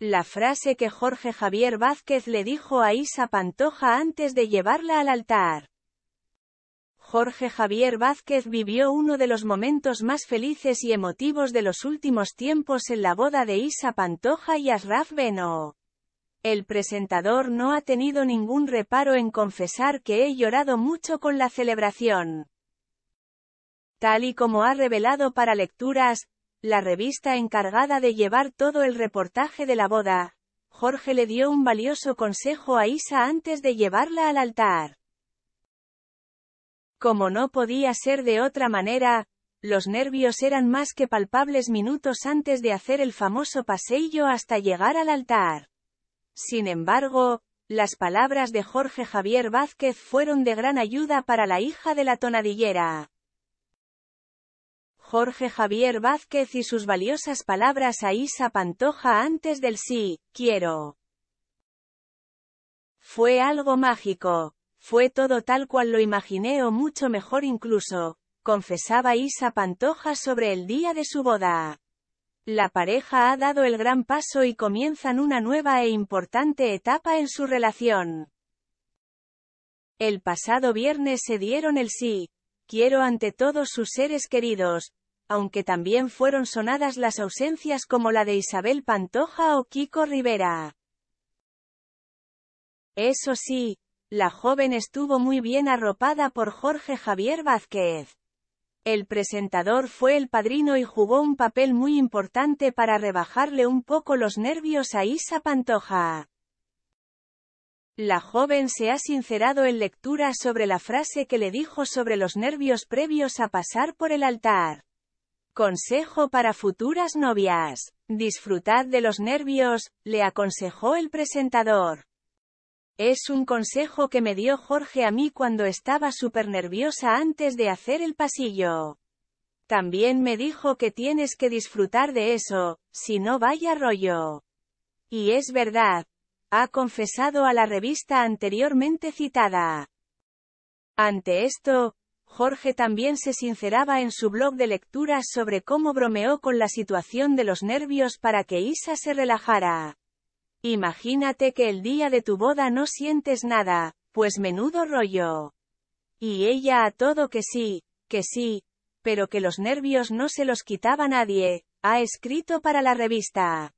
La frase que Jorge Javier Vázquez le dijo a Isa Pantoja antes de llevarla al altar. Jorge Javier Vázquez vivió uno de los momentos más felices y emotivos de los últimos tiempos en la boda de Isa Pantoja y Asraf Beno. El presentador no ha tenido ningún reparo en confesar que he llorado mucho con la celebración. Tal y como ha revelado para lecturas, la revista encargada de llevar todo el reportaje de la boda, Jorge le dio un valioso consejo a Isa antes de llevarla al altar. Como no podía ser de otra manera, los nervios eran más que palpables minutos antes de hacer el famoso paseillo hasta llegar al altar. Sin embargo, las palabras de Jorge Javier Vázquez fueron de gran ayuda para la hija de la tonadillera. Jorge Javier Vázquez y sus valiosas palabras a Isa Pantoja antes del sí, quiero. Fue algo mágico. Fue todo tal cual lo imaginé o mucho mejor incluso, confesaba Isa Pantoja sobre el día de su boda. La pareja ha dado el gran paso y comienzan una nueva e importante etapa en su relación. El pasado viernes se dieron el sí, quiero ante todos sus seres queridos, aunque también fueron sonadas las ausencias como la de Isabel Pantoja o Kiko Rivera. Eso sí, la joven estuvo muy bien arropada por Jorge Javier Vázquez. El presentador fue el padrino y jugó un papel muy importante para rebajarle un poco los nervios a Isa Pantoja. La joven se ha sincerado en lectura sobre la frase que le dijo sobre los nervios previos a pasar por el altar. Consejo para futuras novias. Disfrutad de los nervios, le aconsejó el presentador. Es un consejo que me dio Jorge a mí cuando estaba súper nerviosa antes de hacer el pasillo. También me dijo que tienes que disfrutar de eso, si no vaya rollo. Y es verdad. Ha confesado a la revista anteriormente citada. Ante esto, Jorge también se sinceraba en su blog de lecturas sobre cómo bromeó con la situación de los nervios para que Isa se relajara. Imagínate que el día de tu boda no sientes nada, pues menudo rollo. Y ella a todo que sí, que sí, pero que los nervios no se los quitaba nadie, ha escrito para la revista.